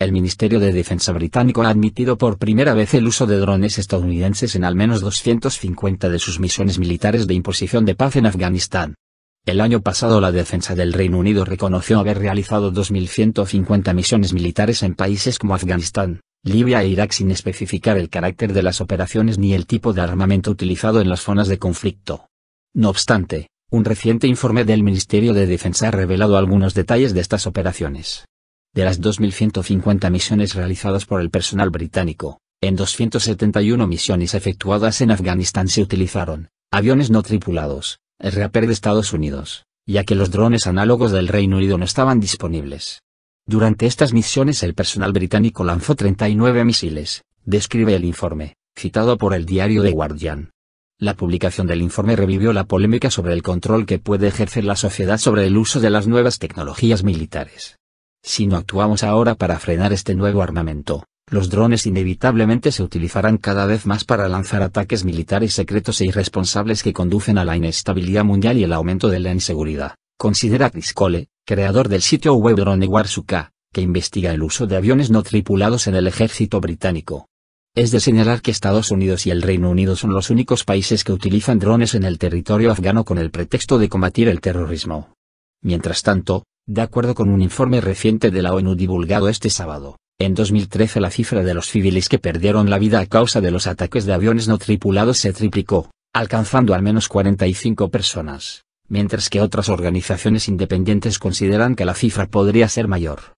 El Ministerio de Defensa británico ha admitido por primera vez el uso de drones estadounidenses en al menos 250 de sus misiones militares de imposición de paz en Afganistán. El año pasado la defensa del Reino Unido reconoció haber realizado 2.150 misiones militares en países como Afganistán, Libia e Irak sin especificar el carácter de las operaciones ni el tipo de armamento utilizado en las zonas de conflicto. No obstante, un reciente informe del Ministerio de Defensa ha revelado algunos detalles de estas operaciones. De las 2.150 misiones realizadas por el personal británico, en 271 misiones efectuadas en Afganistán se utilizaron aviones no tripulados, el Reaper de Estados Unidos, ya que los drones análogos del Reino Unido no estaban disponibles. Durante estas misiones el personal británico lanzó 39 misiles, describe el informe, citado por el diario The Guardian. La publicación del informe revivió la polémica sobre el control que puede ejercer la sociedad sobre el uso de las nuevas tecnologías militares. Si no actuamos ahora para frenar este nuevo armamento, los drones inevitablemente se utilizarán cada vez más para lanzar ataques militares secretos e irresponsables que conducen a la inestabilidad mundial y el aumento de la inseguridad, considera Chris Cole, creador del sitio web Drone DroneWarsuka, que investiga el uso de aviones no tripulados en el ejército británico. Es de señalar que Estados Unidos y el Reino Unido son los únicos países que utilizan drones en el territorio afgano con el pretexto de combatir el terrorismo. Mientras tanto, de acuerdo con un informe reciente de la ONU divulgado este sábado, en 2013 la cifra de los civiles que perdieron la vida a causa de los ataques de aviones no tripulados se triplicó, alcanzando al menos 45 personas, mientras que otras organizaciones independientes consideran que la cifra podría ser mayor.